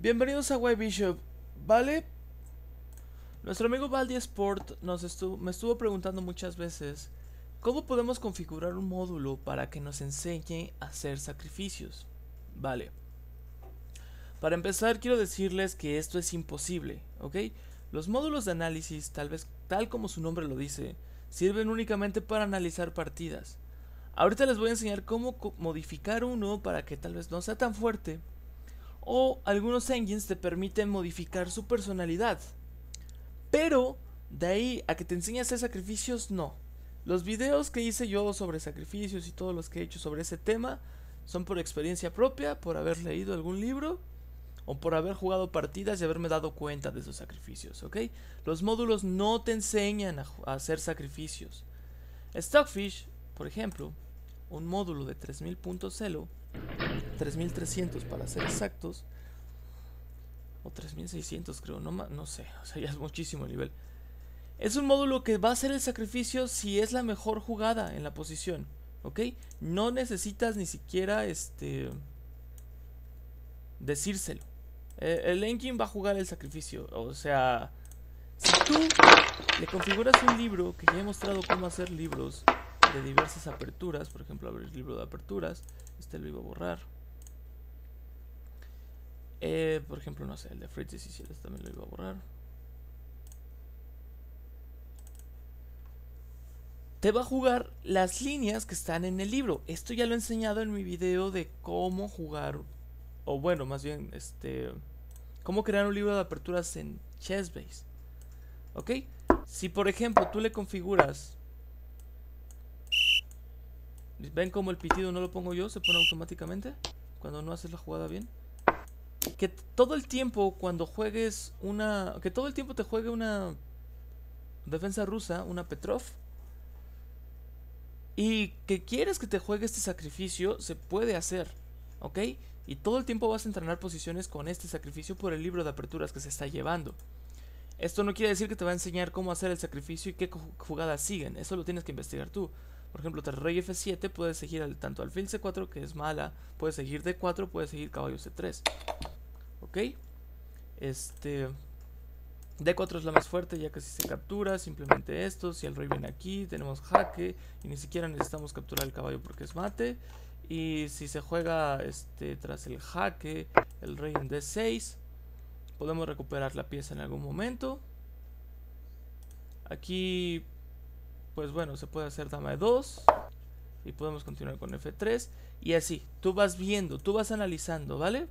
Bienvenidos a White Bishop, ¿vale? Nuestro amigo Valdi Sport nos me estuvo preguntando muchas veces cómo podemos configurar un módulo para que nos enseñe a hacer sacrificios. Vale. Para empezar quiero decirles que esto es imposible, ¿ok? Los módulos de análisis, tal vez tal como su nombre lo dice, sirven únicamente para analizar partidas. Ahorita les voy a enseñar cómo modificar uno para que tal vez no sea tan fuerte o algunos engines te permiten modificar su personalidad. Pero de ahí a que te enseñe a hacer sacrificios, no. Los videos que hice yo sobre sacrificios y todos los que he hecho sobre ese tema son por experiencia propia, por haber leído algún libro o por haber jugado partidas y haberme dado cuenta de esos sacrificios, Los módulos no te enseñan a, hacer sacrificios. Stockfish, por ejemplo, un módulo de puntos celo 3300 para ser exactos. O 3600 creo, no, no sé, o sea, ya es muchísimo el nivel. Es un módulo que va a hacer el sacrificio si es la mejor jugada en la posición, ¿ok? No necesitas ni siquiera este decírselo. E, el engine va a jugar el sacrificio, o sea, si tú le configuras un libro, que ya he mostrado cómo hacer libros, de diversas aperturas, por ejemplo, abrir el libro de aperturas, este lo iba a borrar. Eh, por ejemplo, no sé, el de Fritz y también lo iba a borrar. Te va a jugar las líneas que están en el libro. Esto ya lo he enseñado en mi video de cómo jugar, o bueno, más bien, este, cómo crear un libro de aperturas en Chessbase. ¿Ok? Si por ejemplo tú le configuras ¿Ven cómo el pitido no lo pongo yo? Se pone automáticamente cuando no haces la jugada bien. Que todo el tiempo cuando juegues una... Que todo el tiempo te juegue una defensa rusa, una Petrov. Y que quieres que te juegue este sacrificio, se puede hacer. ¿Ok? Y todo el tiempo vas a entrenar posiciones con este sacrificio por el libro de aperturas que se está llevando. Esto no quiere decir que te va a enseñar cómo hacer el sacrificio y qué jugadas siguen. Eso lo tienes que investigar tú. Por ejemplo, tras rey f7 puedes seguir al, tanto alfil c4, que es mala, puedes seguir d4, puedes seguir caballo c3. ¿Ok? Este... D4 es la más fuerte, ya que si se captura, simplemente esto, si el rey viene aquí, tenemos jaque, y ni siquiera necesitamos capturar el caballo porque es mate. Y si se juega este, tras el jaque, el rey en D6, podemos recuperar la pieza en algún momento. Aquí pues bueno, se puede hacer dama de 2 y podemos continuar con F3 y así, tú vas viendo, tú vas analizando, ¿vale?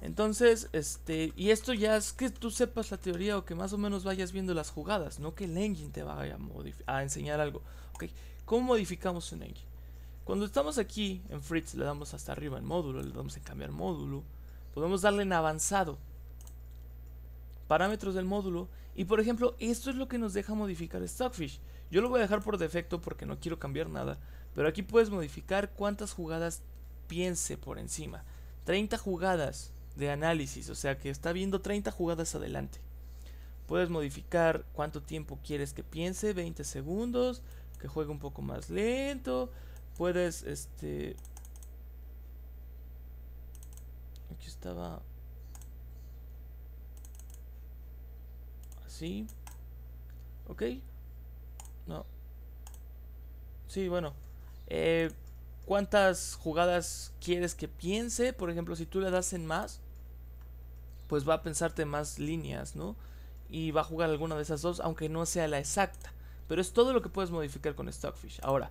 Entonces, este, y esto ya es que tú sepas la teoría o que más o menos vayas viendo las jugadas, no que el engine te vaya a, enseñar algo. Ok, ¿cómo modificamos un engine? Cuando estamos aquí en Fritz, le damos hasta arriba en módulo, le damos en cambiar módulo, podemos darle en avanzado, parámetros del módulo y por ejemplo, esto es lo que nos deja modificar Stockfish. Yo lo voy a dejar por defecto porque no quiero cambiar nada. Pero aquí puedes modificar cuántas jugadas piense por encima. 30 jugadas de análisis, o sea que está viendo 30 jugadas adelante. Puedes modificar cuánto tiempo quieres que piense, 20 segundos, que juegue un poco más lento. Puedes, este... Aquí estaba Sí. Ok. No. Sí, bueno. Eh, ¿Cuántas jugadas quieres que piense? Por ejemplo, si tú le das en más, pues va a pensarte más líneas, ¿no? Y va a jugar alguna de esas dos, aunque no sea la exacta. Pero es todo lo que puedes modificar con Stockfish. Ahora,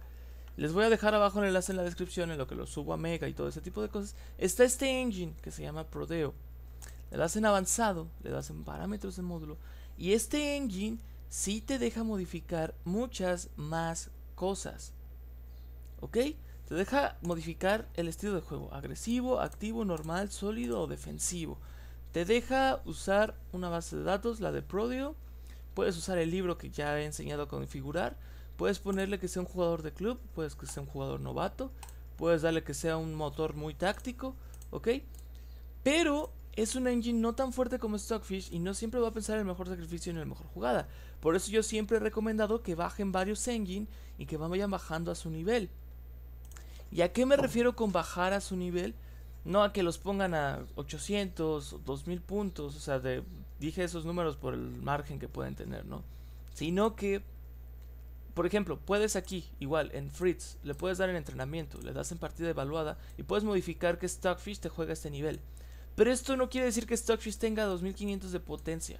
les voy a dejar abajo el enlace en la descripción en lo que lo subo a Mega y todo ese tipo de cosas. Está este engine que se llama Prodeo. Le das en avanzado, le das en parámetros de módulo y este engine sí te deja modificar muchas más cosas. ¿Ok? Te deja modificar el estilo de juego. Agresivo, activo, normal, sólido o defensivo. Te deja usar una base de datos, la de Prodio. Puedes usar el libro que ya he enseñado a configurar. Puedes ponerle que sea un jugador de club. Puedes que sea un jugador novato. Puedes darle que sea un motor muy táctico. ¿Ok? Pero es un engine no tan fuerte como Stockfish y no siempre va a pensar en el mejor sacrificio Ni en la mejor jugada. Por eso yo siempre he recomendado que bajen varios engines y que vayan bajando a su nivel. ¿Y a qué me refiero con bajar a su nivel? No a que los pongan a 800 o 2000 puntos, o sea, dije esos números por el margen que pueden tener, ¿no? Sino que, por ejemplo, puedes aquí, igual, en Fritz, le puedes dar en entrenamiento, le das en partida evaluada y puedes modificar que Stockfish te juega a este nivel. Pero esto no quiere decir que Stockfish tenga 2500 de potencia.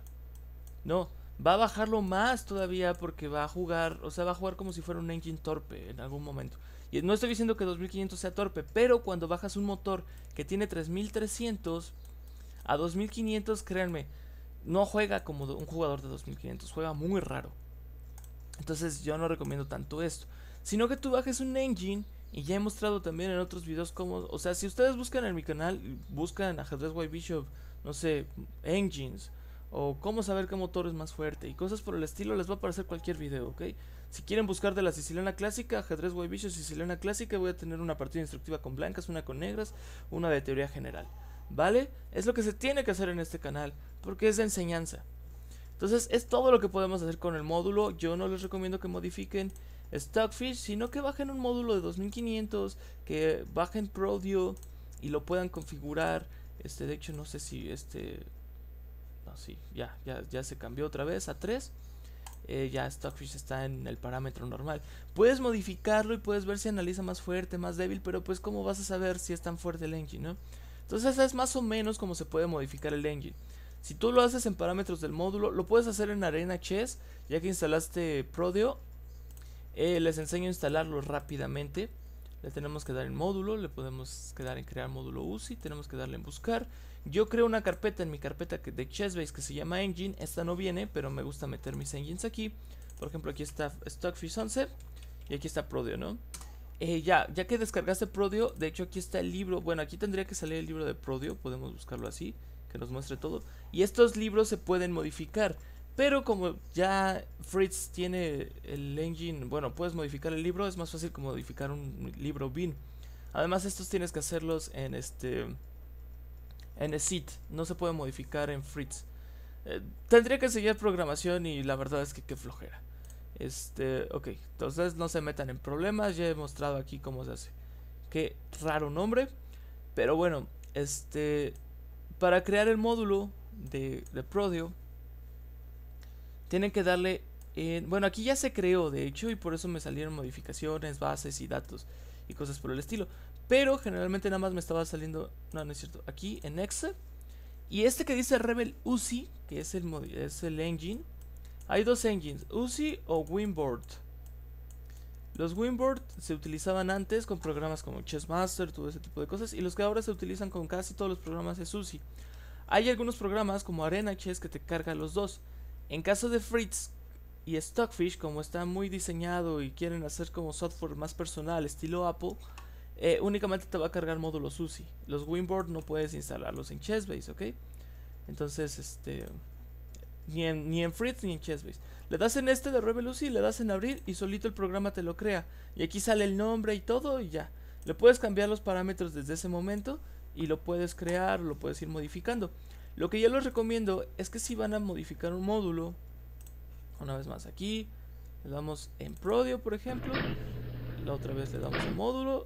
No, va a bajarlo más todavía porque va a jugar, o sea, va a jugar como si fuera un engine torpe en algún momento. Y no estoy diciendo que 2500 sea torpe, pero cuando bajas un motor que tiene 3300 a 2500, créanme, no juega como un jugador de 2500, juega muy raro. Entonces yo no recomiendo tanto esto, sino que tú bajes un engine y ya he mostrado también en otros videos cómo... O sea, si ustedes buscan en mi canal, buscan ajedrez White Bishop, no sé, engines, o cómo saber qué motor es más fuerte, y cosas por el estilo, les va a aparecer cualquier video, ¿ok? Si quieren buscar de la siciliana clásica, ajedrez White Bishop, siciliana clásica, voy a tener una partida instructiva con blancas, una con negras, una de teoría general, ¿vale? Es lo que se tiene que hacer en este canal, porque es de enseñanza. Entonces es todo lo que podemos hacer con el módulo, yo no les recomiendo que modifiquen Stockfish, sino que bajen un módulo de 2500, que bajen Prodio y lo puedan configurar. Este, de hecho, no sé si este. No, sí, ya, ya, se cambió otra vez a 3. Eh, ya Stockfish está en el parámetro normal. Puedes modificarlo y puedes ver si analiza más fuerte, más débil, pero pues cómo vas a saber si es tan fuerte el engine, ¿no? Entonces es más o menos como se puede modificar el engine. Si tú lo haces en parámetros del módulo, lo puedes hacer en Arena Chess, ya que instalaste Prodeo eh, les enseño a instalarlo rápidamente. Le tenemos que dar en módulo, le podemos quedar en crear módulo UCI, tenemos que darle en buscar. Yo creo una carpeta en mi carpeta de Chessbase que se llama Engine. Esta no viene, pero me gusta meter mis engines aquí. Por ejemplo, aquí está Stockfish Sunset y aquí está Prodio, ¿no? Eh, ya, ya que descargaste Prodio, de hecho aquí está el libro. Bueno, aquí tendría que salir el libro de Prodio, podemos buscarlo así, que nos muestre todo. Y estos libros se pueden modificar. Pero como ya Fritz tiene el engine, bueno, puedes modificar el libro, es más fácil que modificar un libro bin. Además, estos tienes que hacerlos en este en SIT, no se puede modificar en Fritz. Eh, tendría que seguir programación y la verdad es que qué flojera. Este, ok, entonces no se metan en problemas, ya he mostrado aquí cómo se hace. Qué raro nombre, pero bueno, este para crear el módulo de, de Prodio tienen que darle... bueno, aquí ya se creó, de hecho, y por eso me salieron modificaciones, bases y datos y cosas por el estilo. Pero generalmente nada más me estaba saliendo... No, no es cierto. Aquí en Excel. Y este que dice Rebel Uzi que es el, es el engine. Hay dos engines, UCI o Winboard. Los Winboard se utilizaban antes con programas como Chessmaster, todo ese tipo de cosas. Y los que ahora se utilizan con casi todos los programas es UCI. Hay algunos programas como Arena Chess que te carga los dos. En caso de Fritz y Stockfish, como está muy diseñado y quieren hacer como software más personal, estilo Apple, eh, únicamente te va a cargar módulos UCI. Los Winboard no puedes instalarlos en Chessbase, ¿ok? Entonces, este. Ni en, ni en Fritz ni en Chessbase. Le das en este de Rebel UCI, le das en abrir y solito el programa te lo crea. Y aquí sale el nombre y todo y ya. Le puedes cambiar los parámetros desde ese momento y lo puedes crear, lo puedes ir modificando. Lo que yo les recomiendo es que si van a modificar un módulo, una vez más aquí, le damos en Prodio, por ejemplo, la otra vez le damos en módulo,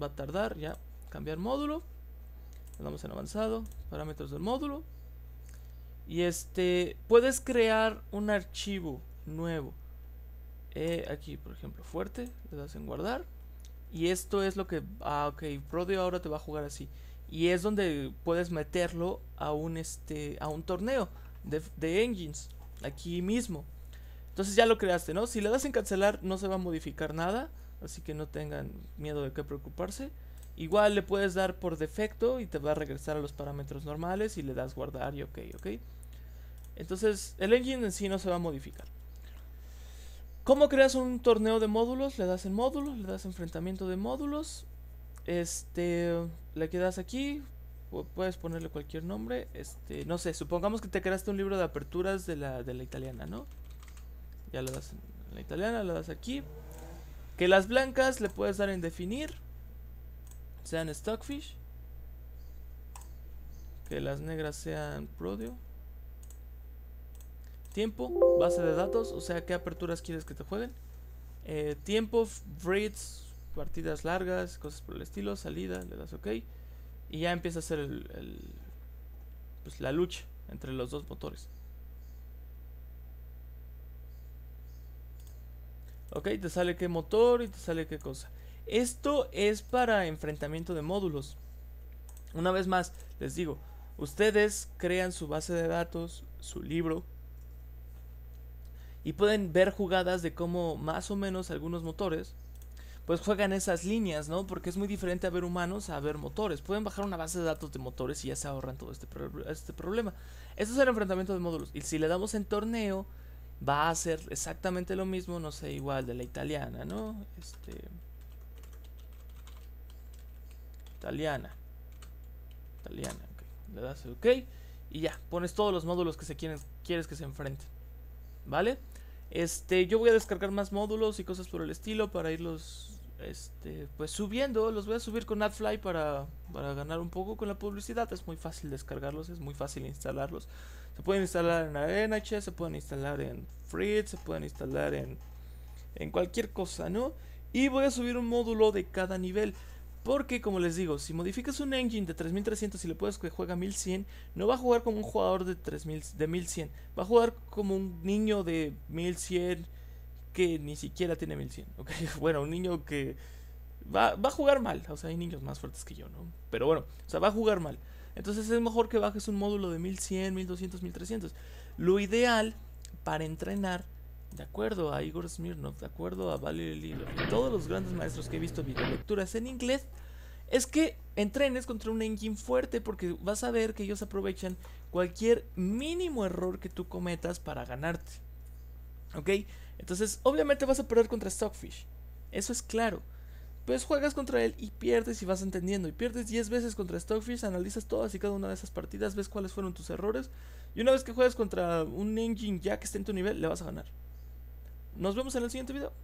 va a tardar ya cambiar módulo, le damos en avanzado, parámetros del módulo, y este, puedes crear un archivo nuevo. Eh, aquí, por ejemplo, fuerte, le das en guardar. Y esto es lo que... Ah, ok, Prodio ahora te va a jugar así y es donde puedes meterlo a un este a un torneo de, engines aquí mismo entonces ya lo creaste no si le das en cancelar no se va a modificar nada así que no tengan miedo de qué preocuparse igual le puedes dar por defecto y te va a regresar a los parámetros normales y le das guardar y ok ok entonces el engine en sí no se va a modificar ¿Cómo creas un torneo de módulos? Le das en módulos, le das enfrentamiento de módulos este, le quedas aquí, puedes ponerle cualquier nombre. Este, no sé, supongamos que te creaste un libro de aperturas de la, de la italiana, ¿no? Ya le das la italiana, le das aquí. Que las blancas le puedes dar en definir. Sean stockfish. Que las negras sean prodio. Tiempo, base de datos, o sea, qué aperturas quieres que te jueguen. Eh, tiempo, breeds, partidas largas, cosas por el estilo, salida, le das ok. Y ya empieza a hacer el, pues, la lucha entre los dos motores. Ok, te sale qué motor y te sale qué cosa. Esto es para enfrentamiento de módulos. Una vez más, les digo, ustedes crean su base de datos, su libro, y pueden ver jugadas de cómo más o menos algunos motores pues juegan esas líneas, ¿no? Porque es muy diferente a ver humanos a ver motores. Pueden bajar una base de datos de motores y ya se ahorran todo este, este problema. Esto es el enfrentamiento de módulos. Y si le damos en torneo, va a ser exactamente lo mismo, no sé, igual de la italiana, ¿no? Este... Italiana. Italiana, ok. Le das OK. Y ya, pones todos los módulos que se quieren, quieres que se enfrenten. ¿Vale? Este, yo voy a descargar más módulos y cosas por el estilo para irlos este, pues subiendo, los voy a subir con AdFly para, para ganar un poco con la publicidad. Es muy fácil descargarlos, es muy fácil instalarlos. Se pueden instalar en NH, se pueden instalar en Free, se pueden instalar en, en cualquier cosa, ¿no? Y voy a subir un módulo de cada nivel. Porque, como les digo, si modificas un engine de 3300 y le puedes que juega 1100, no va a jugar como un jugador de, 3000, de 1100, va a jugar como un niño de 1100 que ni siquiera tiene 1100. ¿okay? Bueno, un niño que va, a jugar mal. O sea, hay niños más fuertes que yo, ¿no? Pero bueno, o sea, va a jugar mal. Entonces es mejor que bajes un módulo de 1100, 1200, 1300. Lo ideal para entrenar, de acuerdo a Igor Smirnov, de acuerdo a Valery y todos los grandes maestros que he visto en videolecturas en inglés, es que entrenes contra un engine fuerte porque vas a ver que ellos aprovechan cualquier mínimo error que tú cometas para ganarte. ¿Ok? Entonces, obviamente vas a perder contra Stockfish. Eso es claro. Pues juegas contra él y pierdes y vas entendiendo. Y pierdes 10 veces contra Stockfish, analizas todas y cada una de esas partidas, ves cuáles fueron tus errores. Y una vez que juegas contra un engine ya que esté en tu nivel, le vas a ganar. Nos vemos en el siguiente video.